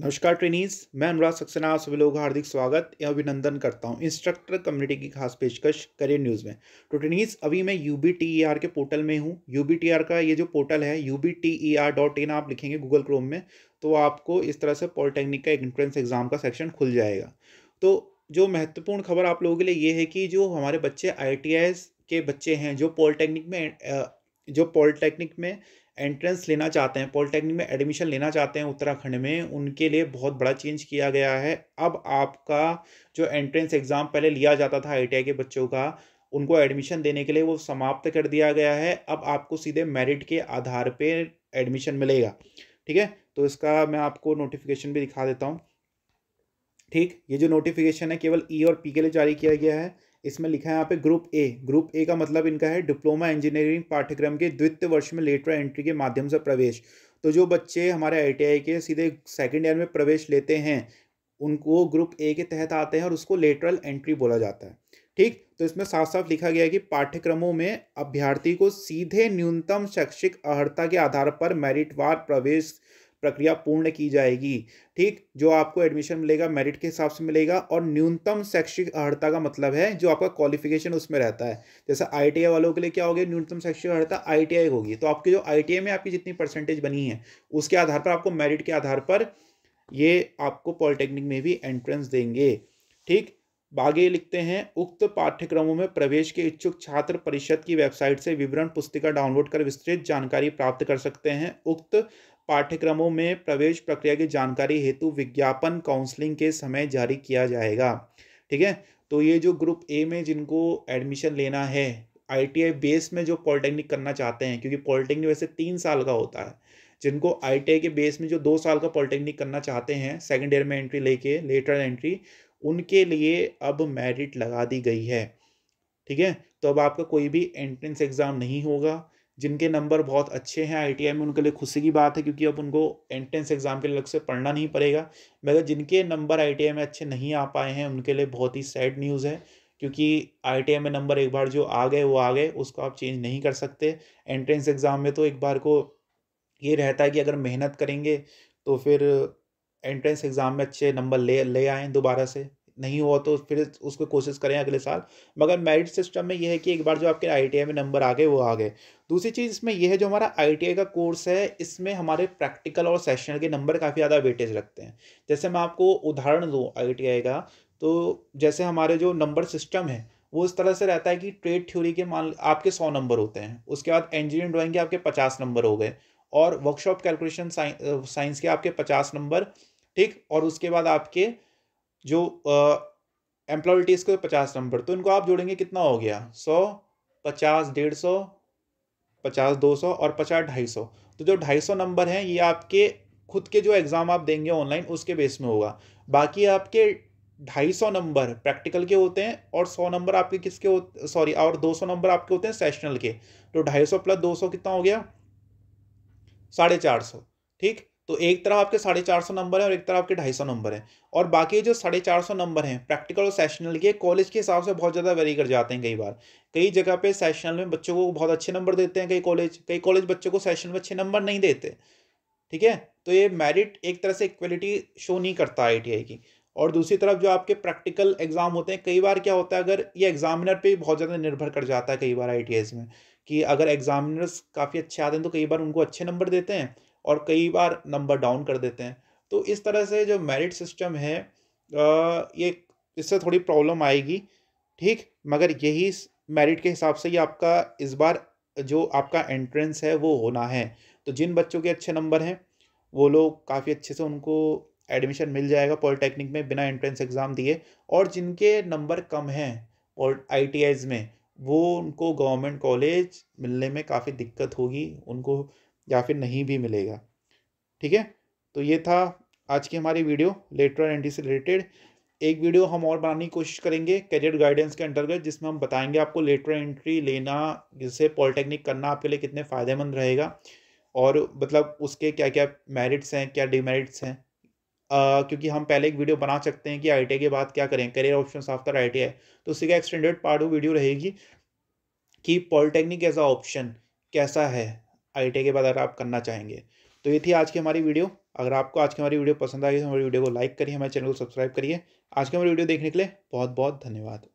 नमस्कार ट्रेनीज मैं अनुराग सक्सेना आप सभी लोगों का हार्दिक स्वागत या अभिनंदन करता हूं इंस्ट्रक्टर कम्युनिटी की खास पेशकश करियर न्यूज़ में तो ट्रेनीज अभी मैं यू e के पोर्टल में हूं यू e का ये जो पोर्टल है यू e आप लिखेंगे गूगल क्रोम में तो आपको इस तरह से पॉलिटेक्निक का एंट्रेंस एग्ज़ाम का सेक्शन खुल जाएगा तो जो महत्वपूर्ण खबर आप लोगों के लिए ये है कि जो हमारे बच्चे आई के बच्चे हैं जो पॉलिटेक्निक में जो पॉलिटेक्निक में एंट्रेंस लेना चाहते हैं पॉलिटेक्निक में एडमिशन लेना चाहते हैं उत्तराखंड में उनके लिए बहुत बड़ा चेंज किया गया है अब आपका जो एंट्रेंस एग्ज़ाम पहले लिया जाता था आई के बच्चों का उनको एडमिशन देने के लिए वो समाप्त कर दिया गया है अब आपको सीधे मेरिट के आधार पर एडमिशन मिलेगा ठीक है तो इसका मैं आपको नोटिफिकेशन भी दिखा देता हूँ ठीक ये जो नोटिफिकेशन है केवल ई e और पी के लिए जारी किया गया है इसमें लिखा है यहाँ पे ग्रुप ए ग्रुप ए का मतलब इनका है डिप्लोमा इंजीनियरिंग पाठ्यक्रम के द्वितीय वर्ष में लेटर एंट्री के माध्यम से प्रवेश तो जो बच्चे हमारे आई के सीधे सेकेंड ईयर में प्रवेश लेते हैं उनको ग्रुप ए के तहत आते हैं और उसको लेटरल एंट्री बोला जाता है ठीक तो इसमें साफ साफ लिखा गया है कि पाठ्यक्रमों में अभ्यर्थी को सीधे न्यूनतम शैक्षिक अर्हता के आधार पर मेरिटवार प्रवेश प्रक्रिया पूर्ण की जाएगी ठीक जो आपको एडमिशन मिलेगा मेरिट के हिसाब से मिलेगा और न्यूनतम शैक्षिक अर्हता का मतलब है जो आपका क्वालिफिकेशन उसमें रहता है जैसे आई वालों के लिए क्या हो गया न्यूनतम शैक्षिक अर्हता आई होगी तो आपकी जो आई में आपकी जितनी परसेंटेज बनी है उसके आधार पर आपको मेरिट के आधार पर ये आपको पॉलिटेक्निक में भी एंट्रेंस देंगे ठीक बागे लिखते हैं उक्त पाठ्यक्रमों में प्रवेश के इच्छुक छात्र परिषद की वेबसाइट से विवरण पुस्तिका डाउनलोड कर विस्तृत जानकारी प्राप्त कर सकते हैं उक्त पाठ्यक्रमों में प्रवेश प्रक्रिया की जानकारी हेतु विज्ञापन काउंसलिंग के समय जारी किया जाएगा ठीक है तो ये जो ग्रुप ए में जिनको एडमिशन लेना है आईटीआई बेस में जो पॉलिटेक्निक करना चाहते हैं क्योंकि पॉलिटेक्निक वैसे तीन साल का होता है जिनको आईटीआई के बेस में जो दो साल का पॉलिटेक्निक करना चाहते हैं सेकेंड ईयर में एंट्री लेके लेटर एंट्री उनके लिए अब मेरिट लगा दी गई है ठीक है तो अब आपका कोई भी एंट्रेंस एग्ज़ाम नहीं होगा जिनके नंबर बहुत अच्छे हैं आई में उनके लिए खुशी की बात है क्योंकि अब उनको एंट्रेंस एग्ज़ाम के लिए अलग से पढ़ना नहीं पड़ेगा मगर जिनके नंबर आई में अच्छे नहीं आ पाए हैं उनके लिए बहुत ही सैड न्यूज़ है क्योंकि आई में नंबर एक बार जो आ गए वो आ गए उसको आप चेंज नहीं कर सकते एंट्रेंस एग्ज़ाम में तो एक बार को ये रहता है कि अगर मेहनत करेंगे तो फिर एंट्रेंस एग्ज़ाम में अच्छे नंबर ले ले आएँ दोबारा से नहीं हुआ तो फिर उसको कोशिश करें अगले साल मगर मेरिट सिस्टम में यह है कि एक बार जो आपके आई में नंबर आ गए वो आ गए दूसरी चीज़ इसमें यह है जो हमारा आई का कोर्स है इसमें हमारे प्रैक्टिकल और सेशनल के नंबर काफ़ी ज़्यादा वेटेज रखते हैं जैसे मैं आपको उदाहरण दूँ आई का तो जैसे हमारे जो नंबर सिस्टम है वो इस तरह से रहता है कि ट्रेड थ्योरी के मान आपके सौ नंबर होते हैं उसके बाद इंजीनियरिंग ड्राइंग के आपके पचास नंबर हो गए और वर्कशॉप कैलकुलेशन साइंस के आपके पचास नंबर ठीक और उसके बाद आपके जो एम्प्लॉयटी के पचास नंबर तो इनको आप जोड़ेंगे कितना हो गया सौ पचास डेढ़ सौ पचास दो सौ और पचास ढाई सौ तो जो ढाई सौ नंबर हैं ये आपके खुद के जो एग्ज़ाम आप देंगे ऑनलाइन उसके बेस में होगा बाकी आपके ढाई सौ नंबर प्रैक्टिकल के होते हैं और सौ नंबर आपके किसके हो सॉरी और दो सौ नंबर आपके होते हैं सेशनल के तो ढाई सौ प्लस दो सौ कितना हो गया साढ़े चार सौ ठीक तो एक तरफ आपके साढ़े चार सौ नंबर है और एक तरफ आपके ढाई सौ नंबर है और बाकी जो साढ़े चार सौ नंबर हैं प्रैक्टिकल और सेशनल के कॉलेज के हिसाब से बहुत ज़्यादा वेरी कर जाते हैं कई बार कई जगह पे सेशनल में बच्चों को बहुत अच्छे नंबर देते हैं कई कॉलेज कई कॉलेज बच्चों को सेशन में अच्छे नंबर नहीं देते ठीक है तो ये मेरिट एक तरह से इक्वलिटी शो नहीं करता आई की और दूसरी तरफ जो आपके प्रैक्टिकल एग्ज़ाम होते हैं कई बार क्या होता है अगर ये एग्जामिनर पे बहुत ज़्यादा निर्भर कर जाता है कई बार आई में कि अगर एग्जामिनर्स काफ़ी अच्छे आते हैं तो कई बार उनको अच्छे नंबर देते हैं और कई बार नंबर डाउन कर देते हैं तो इस तरह से जो मेरिट सिस्टम है ये इससे थोड़ी प्रॉब्लम आएगी ठीक मगर यही मेरिट के हिसाब से ही आपका इस बार जो आपका एंट्रेंस है वो होना है तो जिन बच्चों के अच्छे नंबर हैं वो लोग काफ़ी अच्छे से उनको एडमिशन मिल जाएगा पॉलिटेक्निक में बिना एंट्रेंस एग्ज़ाम दिए और जिनके नंबर कम हैं और आई में वो उनको गवर्नमेंट कॉलेज मिलने में काफ़ी दिक्कत होगी उनको या फिर नहीं भी मिलेगा ठीक है तो ये था आज की हमारी वीडियो लेटर एंट्री से रिलेटेड एक वीडियो हम और बनाने की कोशिश करेंगे कैरियर गाइडेंस के अंतर्गत जिसमें हम बताएंगे आपको लेटर एंट्री लेना जिससे पॉलिटेक्निक करना आपके लिए कितने फ़ायदेमंद रहेगा और मतलब उसके क्या क्या मेरिट्स हैं क्या डिमेरिट्स हैं क्योंकि हम पहले एक वीडियो बना सकते हैं कि आई के बाद क्या करें करियर ऑप्शन आफ्टर आई तो उसी का एक्सटेंडेड पार्ट वो वीडियो रहेगी कि पॉलिटेक्निक एज अ ऑप्शन कैसा है आई के बाद अगर आप करना चाहेंगे तो ये थी आज की हमारी वीडियो अगर आपको आज की हमारी वीडियो पसंद आई तो हमारी वीडियो को लाइक करिए हमारे चैनल को सब्सक्राइब करिए आज की हमारी वीडियो देखने के लिए बहुत बहुत धन्यवाद